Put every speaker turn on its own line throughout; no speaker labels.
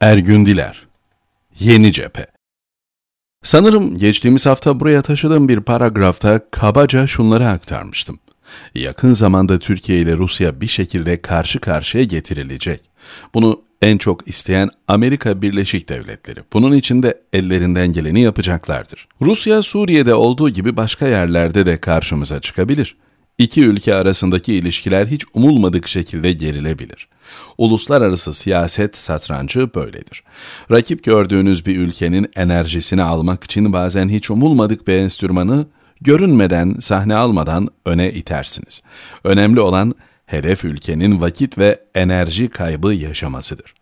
Ergün Diler Yeni Cephe Sanırım geçtiğimiz hafta buraya taşıdığım bir paragrafta kabaca şunları aktarmıştım. Yakın zamanda Türkiye ile Rusya bir şekilde karşı karşıya getirilecek. Bunu en çok isteyen Amerika Birleşik Devletleri. Bunun için de ellerinden geleni yapacaklardır. Rusya Suriye'de olduğu gibi başka yerlerde de karşımıza çıkabilir. İki ülke arasındaki ilişkiler hiç umulmadık şekilde gerilebilir. Uluslararası siyaset satrancı böyledir. Rakip gördüğünüz bir ülkenin enerjisini almak için bazen hiç umulmadık bir enstrümanı görünmeden, sahne almadan öne itersiniz. Önemli olan hedef ülkenin vakit ve enerji kaybı yaşamasıdır.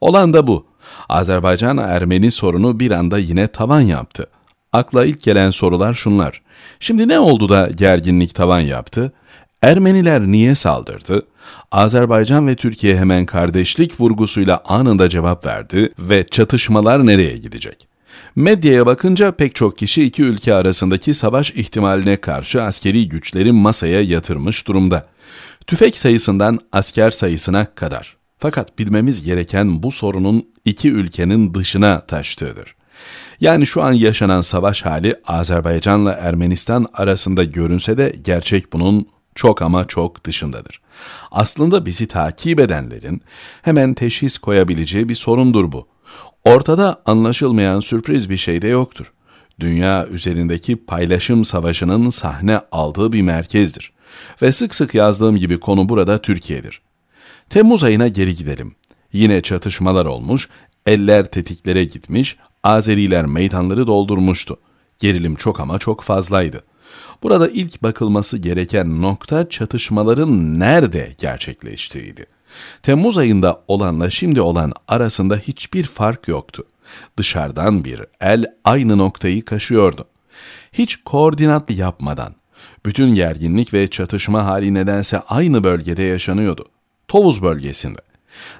Olan da bu. Azerbaycan-Ermeni sorunu bir anda yine tavan yaptı akla ilk gelen sorular şunlar. Şimdi ne oldu da gerginlik tavan yaptı? Ermeniler niye saldırdı? Azerbaycan ve Türkiye hemen kardeşlik vurgusuyla anında cevap verdi ve çatışmalar nereye gidecek? Medyaya bakınca pek çok kişi iki ülke arasındaki savaş ihtimaline karşı askeri güçleri masaya yatırmış durumda. Tüfek sayısından asker sayısına kadar. Fakat bilmemiz gereken bu sorunun iki ülkenin dışına taştığıdır. Yani şu an yaşanan savaş hali Azerbaycan'la Ermenistan arasında görünse de gerçek bunun çok ama çok dışındadır. Aslında bizi takip edenlerin hemen teşhis koyabileceği bir sorundur bu. Ortada anlaşılmayan sürpriz bir şey de yoktur. Dünya üzerindeki paylaşım savaşının sahne aldığı bir merkezdir. Ve sık sık yazdığım gibi konu burada Türkiye'dir. Temmuz ayına geri gidelim. Yine çatışmalar olmuş, eller tetiklere gitmiş, Azeriler meydanları doldurmuştu. Gerilim çok ama çok fazlaydı. Burada ilk bakılması gereken nokta çatışmaların nerede gerçekleştiğiydi. Temmuz ayında olanla şimdi olan arasında hiçbir fark yoktu. Dışarıdan bir el aynı noktayı kaşıyordu. Hiç koordinatlı yapmadan. Bütün gerginlik ve çatışma hali nedense aynı bölgede yaşanıyordu. Tovuz bölgesinde.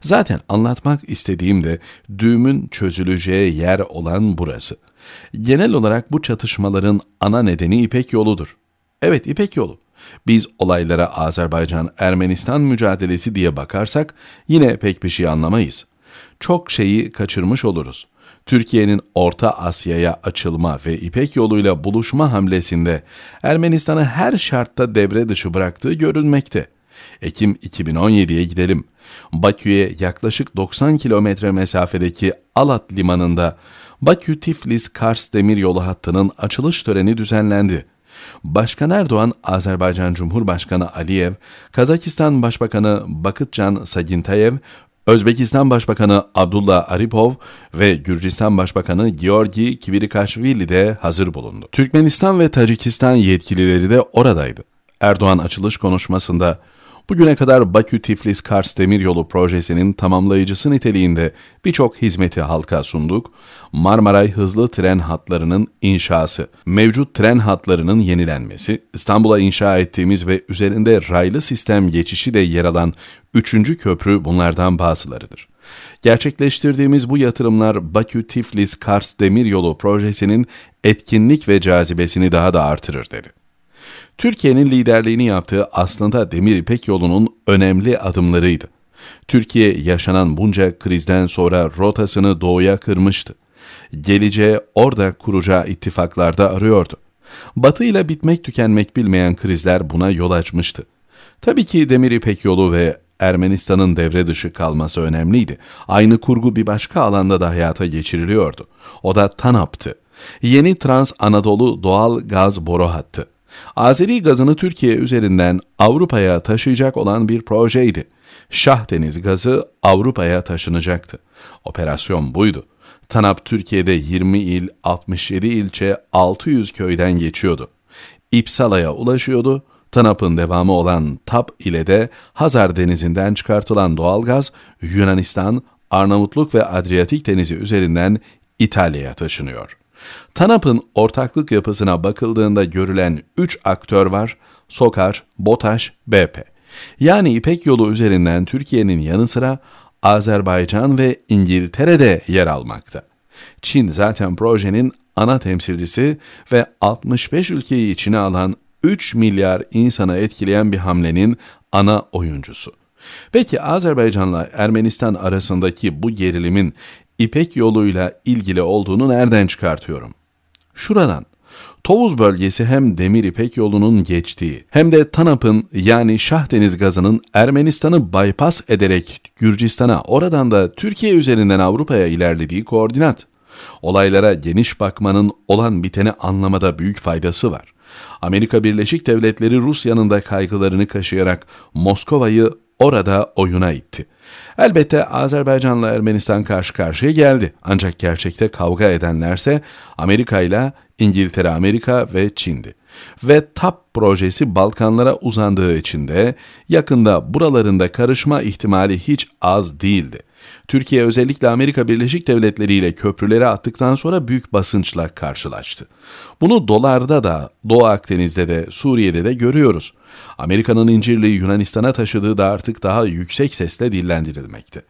Zaten anlatmak istediğim de düğümün çözüleceği yer olan burası. Genel olarak bu çatışmaların ana nedeni İpek yoludur. Evet İpek yolu. Biz olaylara Azerbaycan-Ermenistan mücadelesi diye bakarsak yine pek bir şey anlamayız. Çok şeyi kaçırmış oluruz. Türkiye'nin Orta Asya'ya açılma ve İpek yoluyla buluşma hamlesinde Ermenistan'ı her şartta devre dışı bıraktığı görülmekte. Ekim 2017'ye gidelim. Bakü'ye yaklaşık 90 kilometre mesafedeki Alat Limanı'nda Bakü-Tiflis-Kars demiryolu hattının açılış töreni düzenlendi. Başkan Erdoğan, Azerbaycan Cumhurbaşkanı Aliyev, Kazakistan Başbakanı Bakıtcan Sagintayev, Özbekistan Başbakanı Abdullah Aripov ve Gürcistan Başbakanı Georgi Kibirikaşvili de hazır bulundu. Türkmenistan ve Tacikistan yetkilileri de oradaydı. Erdoğan açılış konuşmasında bugüne kadar Bakü-Tiflis-Kars Demiryolu projesinin tamamlayıcısı niteliğinde birçok hizmeti halka sunduk, Marmaray hızlı tren hatlarının inşası, mevcut tren hatlarının yenilenmesi, İstanbul'a inşa ettiğimiz ve üzerinde raylı sistem geçişi de yer alan 3. köprü bunlardan bazılarıdır. Gerçekleştirdiğimiz bu yatırımlar Bakü-Tiflis-Kars Demiryolu projesinin etkinlik ve cazibesini daha da artırır dedi. Türkiye'nin liderliğini yaptığı aslında Demir İpek yolunun önemli adımlarıydı. Türkiye yaşanan bunca krizden sonra rotasını doğuya kırmıştı. Geleceğe orada kuracağı ittifaklarda arıyordu. Batı ile bitmek tükenmek bilmeyen krizler buna yol açmıştı. Tabii ki Demir İpek yolu ve Ermenistan'ın devre dışı kalması önemliydi. Aynı kurgu bir başka alanda da hayata geçiriliyordu. O da TANAP'tı. Yeni Trans Anadolu Doğal Gaz Boru Hattı. Azeri gazını Türkiye üzerinden Avrupa'ya taşıyacak olan bir projeydi. Şah Deniz gazı Avrupa'ya taşınacaktı. Operasyon buydu. TANAP Türkiye'de 20 il, 67 ilçe, 600 köyden geçiyordu. İpsala'ya ulaşıyordu. TANAP'ın devamı olan TAP ile de Hazar Denizi'nden çıkartılan doğalgaz Yunanistan, Arnavutluk ve Adriyatik Denizi üzerinden İtalya'ya taşınıyor. TANAP'ın ortaklık yapısına bakıldığında görülen 3 aktör var. Sokar, BOTAŞ, BP. Yani İpek yolu üzerinden Türkiye'nin yanı sıra Azerbaycan ve İngiltere'de yer almakta. Çin zaten projenin ana temsilcisi ve 65 ülkeyi içine alan 3 milyar insana etkileyen bir hamlenin ana oyuncusu. Peki Azerbaycan'la Ermenistan arasındaki bu gerilimin İpek yoluyla ilgili olduğunu nereden çıkartıyorum? Şuradan. Tovuz bölgesi hem demir İpek yolunun geçtiği hem de TANAP'ın yani Şah Deniz gazının Ermenistan'ı bypass ederek Gürcistan'a oradan da Türkiye üzerinden Avrupa'ya ilerlediği koordinat. Olaylara geniş bakmanın olan biteni anlamada büyük faydası var. Amerika Birleşik Devletleri Rusya'nın da kaygılarını kaşıyarak Moskova'yı orada oyuna itti. Elbette Azerbaycan'la Ermenistan karşı karşıya geldi. Ancak gerçekte kavga edenlerse Amerika ile İngiltere, Amerika ve Çin'di. Ve TAP projesi Balkanlara uzandığı için de yakında buralarında karışma ihtimali hiç az değildi. Türkiye özellikle Amerika Birleşik Devletleri ile köprüleri attıktan sonra büyük basınçla karşılaştı. Bunu dolarda da, Doğu Akdeniz'de de, Suriye'de de görüyoruz. Amerika'nın incirliği Yunanistan'a taşıdığı da artık daha yüksek sesle dillendirilmekte.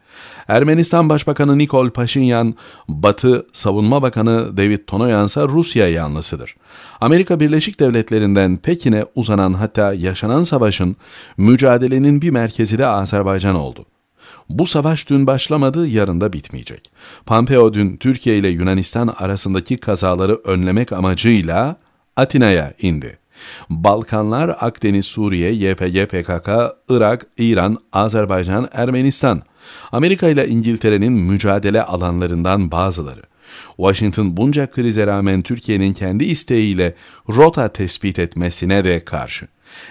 Ermenistan Başbakanı Nikol Paşinyan, Batı Savunma Bakanı David ise Rusya yanlısıdır. Amerika Birleşik Devletleri'nden Pekin'e uzanan hatta yaşanan savaşın, mücadelenin bir merkezi de Azerbaycan oldu. Bu savaş dün başlamadı, yarın da bitmeyecek. Pompeo dün Türkiye ile Yunanistan arasındaki kazaları önlemek amacıyla Atina'ya indi. Balkanlar, Akdeniz, Suriye, YPG, PKK, Irak, İran, Azerbaycan, Ermenistan. Amerika ile İngiltere'nin mücadele alanlarından bazıları. Washington bunca krize rağmen Türkiye'nin kendi isteğiyle rota tespit etmesine de karşı.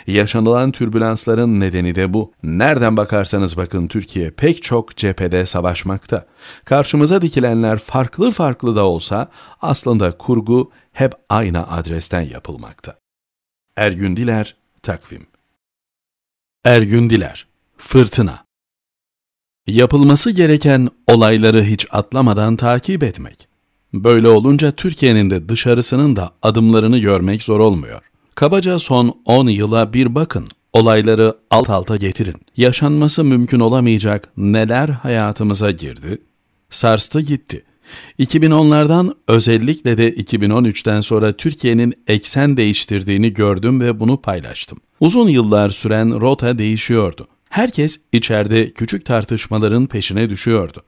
Yaşanılan türbülansların nedeni de bu. Nereden bakarsanız bakın Türkiye pek çok cephede savaşmakta. Karşımıza dikilenler farklı farklı da olsa aslında kurgu hep aynı adresten yapılmakta. Ergün Diler Takvim Ergün Diler Fırtına Yapılması gereken olayları hiç atlamadan takip etmek. Böyle olunca Türkiye'nin de dışarısının da adımlarını görmek zor olmuyor. Kabaca son 10 yıla bir bakın. Olayları alt alta getirin. Yaşanması mümkün olamayacak neler hayatımıza girdi? Sarstı gitti. 2010'lardan özellikle de 2013'ten sonra Türkiye'nin eksen değiştirdiğini gördüm ve bunu paylaştım. Uzun yıllar süren rota değişiyordu. Herkes içeride küçük tartışmaların peşine düşüyordu.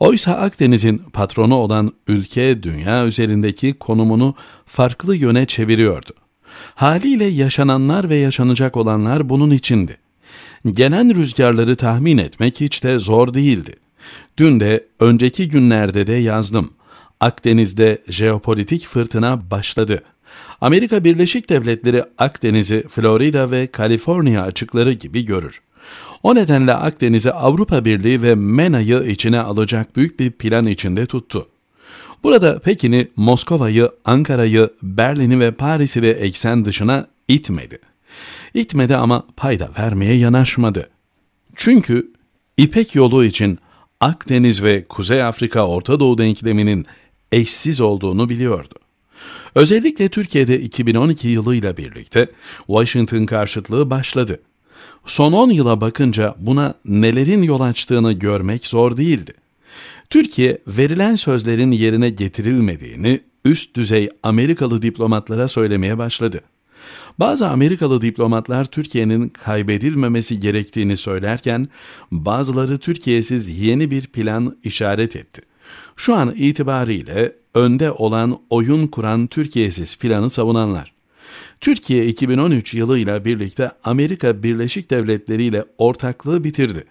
Oysa Akdeniz'in patronu olan ülke dünya üzerindeki konumunu farklı yöne çeviriyordu. Haliyle yaşananlar ve yaşanacak olanlar bunun içindi. Gelen rüzgarları tahmin etmek hiç de zor değildi. Dün de önceki günlerde de yazdım. Akdeniz'de jeopolitik fırtına başladı. Amerika Birleşik Devletleri Akdeniz'i Florida ve Kaliforniya açıkları gibi görür. O nedenle Akdeniz'i Avrupa Birliği ve MENA'yı içine alacak büyük bir plan içinde tuttu. Burada Pekin'i, Moskova'yı, Ankara'yı, Berlin'i ve Paris'i de eksen dışına itmedi. İtmedi ama payda vermeye yanaşmadı. Çünkü İpek yolu için Akdeniz ve Kuzey Afrika Orta Doğu denkleminin eşsiz olduğunu biliyordu. Özellikle Türkiye'de 2012 yılıyla birlikte Washington karşıtlığı başladı. Son 10 yıla bakınca buna nelerin yol açtığını görmek zor değildi. Türkiye verilen sözlerin yerine getirilmediğini üst düzey Amerikalı diplomatlara söylemeye başladı. Bazı Amerikalı diplomatlar Türkiye'nin kaybedilmemesi gerektiğini söylerken bazıları Türkiye'siz yeni bir plan işaret etti. Şu an itibariyle önde olan oyun kuran Türkiye'siz planı savunanlar. Türkiye 2013 yılıyla birlikte Amerika Birleşik Devletleri ile ortaklığı bitirdi.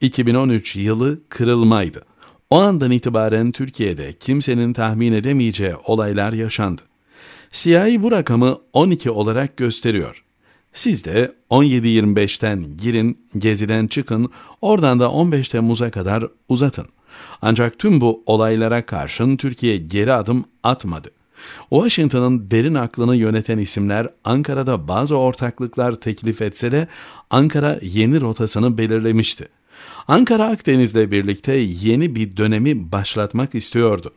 2013 yılı kırılmaydı. O andan itibaren Türkiye'de kimsenin tahmin edemeyeceği olaylar yaşandı. CIA bu rakamı 12 olarak gösteriyor. Siz de 17-25'ten girin, geziden çıkın, oradan da 15 Temmuz'a kadar uzatın. Ancak tüm bu olaylara karşın Türkiye geri adım atmadı. Washington'ın derin aklını yöneten isimler Ankara'da bazı ortaklıklar teklif etse de Ankara yeni rotasını belirlemişti. Ankara Akdeniz'le birlikte yeni bir dönemi başlatmak istiyordu.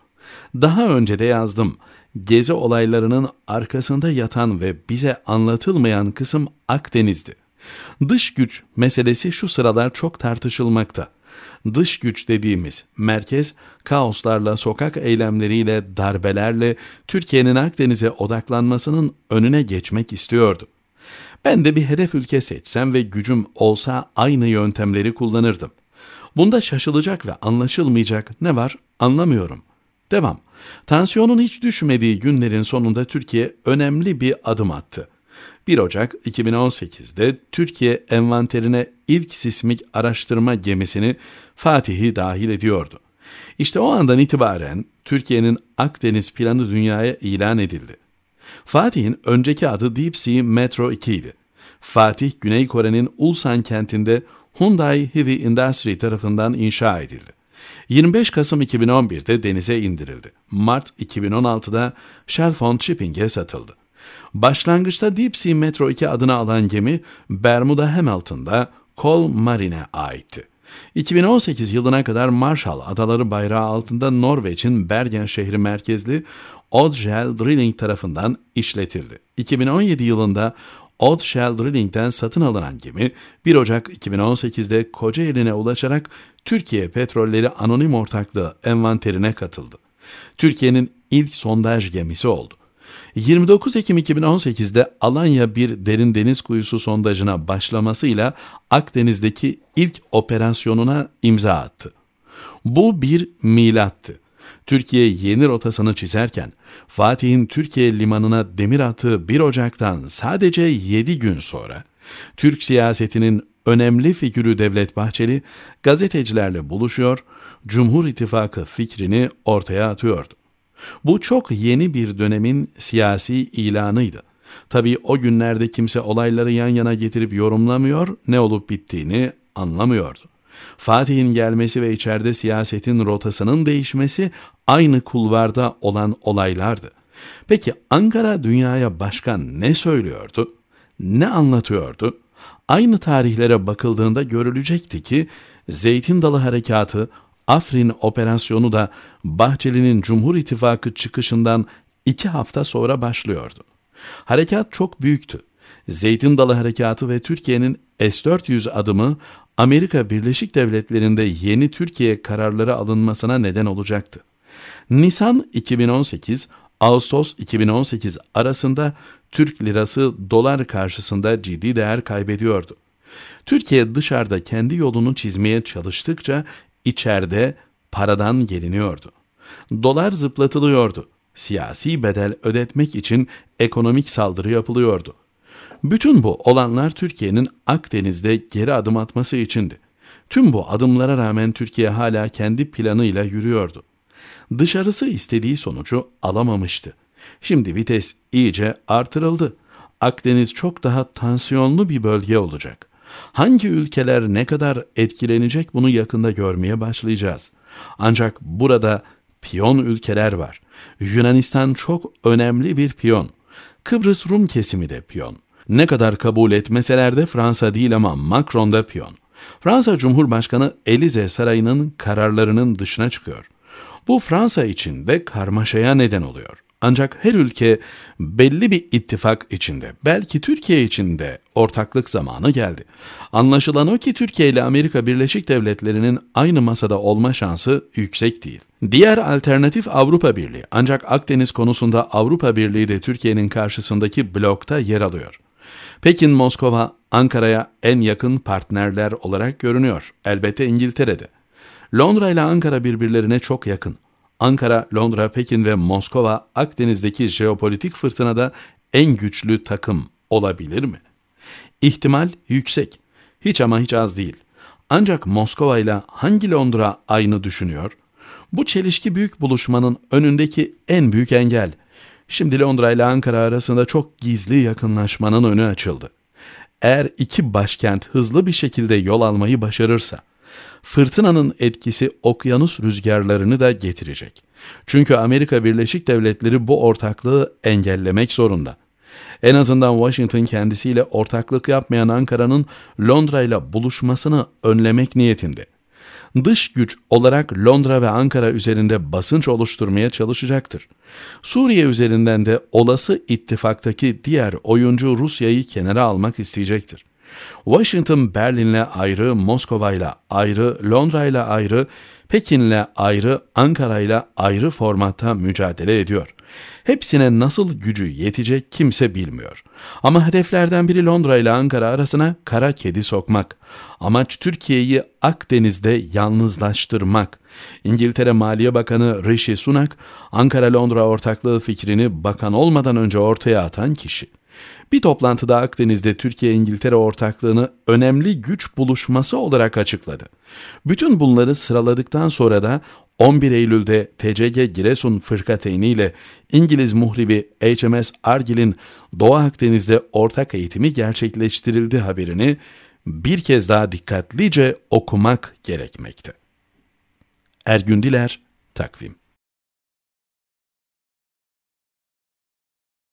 Daha önce de yazdım. Gezi olaylarının arkasında yatan ve bize anlatılmayan kısım Akdeniz'di. Dış güç meselesi şu sıralar çok tartışılmakta. Dış güç dediğimiz merkez kaoslarla, sokak eylemleriyle, darbelerle Türkiye'nin Akdeniz'e odaklanmasının önüne geçmek istiyordu. Ben de bir hedef ülke seçsem ve gücüm olsa aynı yöntemleri kullanırdım. Bunda şaşılacak ve anlaşılmayacak ne var anlamıyorum. Devam. Tansiyonun hiç düşmediği günlerin sonunda Türkiye önemli bir adım attı. 1 Ocak 2018'de Türkiye envanterine ilk sismik araştırma gemisini Fatih'i dahil ediyordu. İşte o andan itibaren Türkiye'nin Akdeniz planı dünyaya ilan edildi. Fatih'in önceki adı Deep Sea Metro 2 idi. Fatih, Güney Kore'nin Ulsan kentinde Hyundai Heavy Industry tarafından inşa edildi. 25 Kasım 2011'de denize indirildi. Mart 2016'da Shelfond Shipping'e satıldı. Başlangıçta Deep Sea Metro 2 adını alan gemi Bermuda Hamilton'da Col Marine'e aitti. 2018 yılına kadar Marshall Adaları bayrağı altında Norveç'in Bergen şehri merkezli Odshell Drilling tarafından işletildi. 2017 yılında Odshell Drilling'den satın alınan gemi 1 Ocak 2018'de Kocaeli'ne ulaşarak Türkiye Petrolleri Anonim Ortaklığı envanterine katıldı. Türkiye'nin ilk sondaj gemisi oldu. 29 Ekim 2018'de Alanya bir derin deniz kuyusu sondajına başlamasıyla Akdeniz'deki ilk operasyonuna imza attı. Bu bir milattı. Türkiye yeni rotasını çizerken Fatih'in Türkiye limanına demir attığı 1 Ocak'tan sadece 7 gün sonra Türk siyasetinin önemli figürü Devlet Bahçeli gazetecilerle buluşuyor, Cumhur İttifakı fikrini ortaya atıyordu. Bu çok yeni bir dönemin siyasi ilanıydı. Tabii o günlerde kimse olayları yan yana getirip yorumlamıyor, ne olup bittiğini anlamıyordu. Fatih'in gelmesi ve içeride siyasetin rotasının değişmesi aynı kulvarda olan olaylardı. Peki Ankara dünyaya başkan ne söylüyordu? Ne anlatıyordu? Aynı tarihlere bakıldığında görülecekti ki Zeytin Dalı Harekatı Afrin operasyonu da Bahçeli'nin Cumhur İttifakı çıkışından iki hafta sonra başlıyordu. Harekat çok büyüktü. Zeytin Dalı Harekatı ve Türkiye'nin S-400 adımı Amerika Birleşik Devletleri'nde yeni Türkiye kararları alınmasına neden olacaktı. Nisan 2018 Ağustos 2018 arasında Türk lirası dolar karşısında ciddi değer kaybediyordu. Türkiye dışarıda kendi yolunu çizmeye çalıştıkça İçeride paradan geliniyordu. Dolar zıplatılıyordu. Siyasi bedel ödetmek için ekonomik saldırı yapılıyordu. Bütün bu olanlar Türkiye'nin Akdeniz'de geri adım atması içindi. Tüm bu adımlara rağmen Türkiye hala kendi planıyla yürüyordu. Dışarısı istediği sonucu alamamıştı. Şimdi vites iyice artırıldı. Akdeniz çok daha tansiyonlu bir bölge olacak. Hangi ülkeler ne kadar etkilenecek bunu yakında görmeye başlayacağız. Ancak burada piyon ülkeler var. Yunanistan çok önemli bir piyon. Kıbrıs Rum kesimi de piyon. Ne kadar kabul etmeseler de Fransa değil ama Macron da piyon. Fransa Cumhurbaşkanı Elize Sarayı'nın kararlarının dışına çıkıyor. Bu Fransa için de karmaşaya neden oluyor. Ancak her ülke belli bir ittifak içinde, belki Türkiye içinde ortaklık zamanı geldi. Anlaşılan o ki Türkiye ile Amerika Birleşik Devletleri'nin aynı masada olma şansı yüksek değil. Diğer alternatif Avrupa Birliği ancak Akdeniz konusunda Avrupa Birliği de Türkiye'nin karşısındaki blokta yer alıyor. Pekin Moskova Ankara'ya en yakın partnerler olarak görünüyor. Elbette İngiltere'de. Londra ile Ankara birbirlerine çok yakın. Ankara, Londra, Pekin ve Moskova Akdeniz'deki jeopolitik fırtınada en güçlü takım olabilir mi? İhtimal yüksek. Hiç ama hiç az değil. Ancak Moskova ile hangi Londra aynı düşünüyor? Bu çelişki büyük buluşmanın önündeki en büyük engel. Şimdi Londra ile Ankara arasında çok gizli yakınlaşmanın önü açıldı. Eğer iki başkent hızlı bir şekilde yol almayı başarırsa, Fırtınanın etkisi okyanus rüzgarlarını da getirecek. Çünkü Amerika Birleşik Devletleri bu ortaklığı engellemek zorunda. En azından Washington kendisiyle ortaklık yapmayan Ankara'nın Londra ile buluşmasını önlemek niyetinde. Dış güç olarak Londra ve Ankara üzerinde basınç oluşturmaya çalışacaktır. Suriye üzerinden de olası ittifaktaki diğer oyuncu Rusya'yı kenara almak isteyecektir. Washington Berlin'le ayrı, Moskova'yla ayrı, Londra'yla ayrı, Pekin'le ayrı, Ankara'yla ayrı formatta mücadele ediyor. Hepsine nasıl gücü yetecek kimse bilmiyor. Ama hedeflerden biri Londra ile Ankara arasına kara kedi sokmak. Amaç Türkiye'yi Akdeniz'de yalnızlaştırmak. İngiltere Maliye Bakanı Rishi Sunak, Ankara-Londra ortaklığı fikrini bakan olmadan önce ortaya atan kişi. Bir toplantıda Akdeniz'de Türkiye-İngiltere ortaklığını önemli güç buluşması olarak açıkladı. Bütün bunları sıraladıktan sonra da 11 Eylül'de TCG Giresun fırkateyni ile İngiliz muhribi HMS Argil'in Doğu Akdeniz'de ortak eğitimi gerçekleştirildi haberini bir kez daha dikkatlice okumak gerekmekte. Ergündiler Takvim